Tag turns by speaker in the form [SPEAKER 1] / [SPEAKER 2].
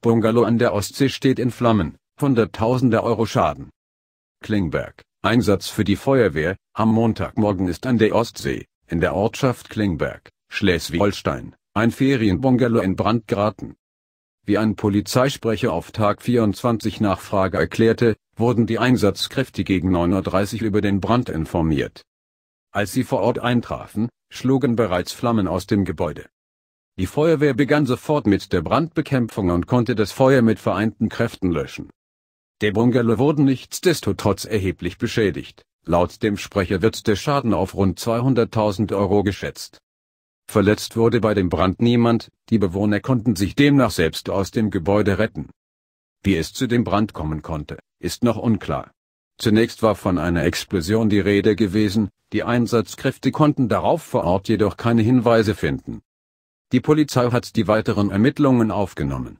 [SPEAKER 1] Bungalow an der Ostsee steht in Flammen, Hunderttausende Euro Schaden. Klingberg, Einsatz für die Feuerwehr, am Montagmorgen ist an der Ostsee, in der Ortschaft Klingberg, Schleswig-Holstein, ein Ferienbungalow in Brand geraten. Wie ein Polizeisprecher auf Tag 24 Nachfrage erklärte, wurden die Einsatzkräfte gegen 9.30 Uhr über den Brand informiert. Als sie vor Ort eintrafen, schlugen bereits Flammen aus dem Gebäude. Die Feuerwehr begann sofort mit der Brandbekämpfung und konnte das Feuer mit vereinten Kräften löschen. Der Bungalow wurden nichtsdestotrotz erheblich beschädigt. Laut dem Sprecher wird der Schaden auf rund 200.000 Euro geschätzt. Verletzt wurde bei dem Brand niemand, die Bewohner konnten sich demnach selbst aus dem Gebäude retten. Wie es zu dem Brand kommen konnte, ist noch unklar. Zunächst war von einer Explosion die Rede gewesen, die Einsatzkräfte konnten darauf vor Ort jedoch keine Hinweise finden. Die Polizei hat die weiteren Ermittlungen aufgenommen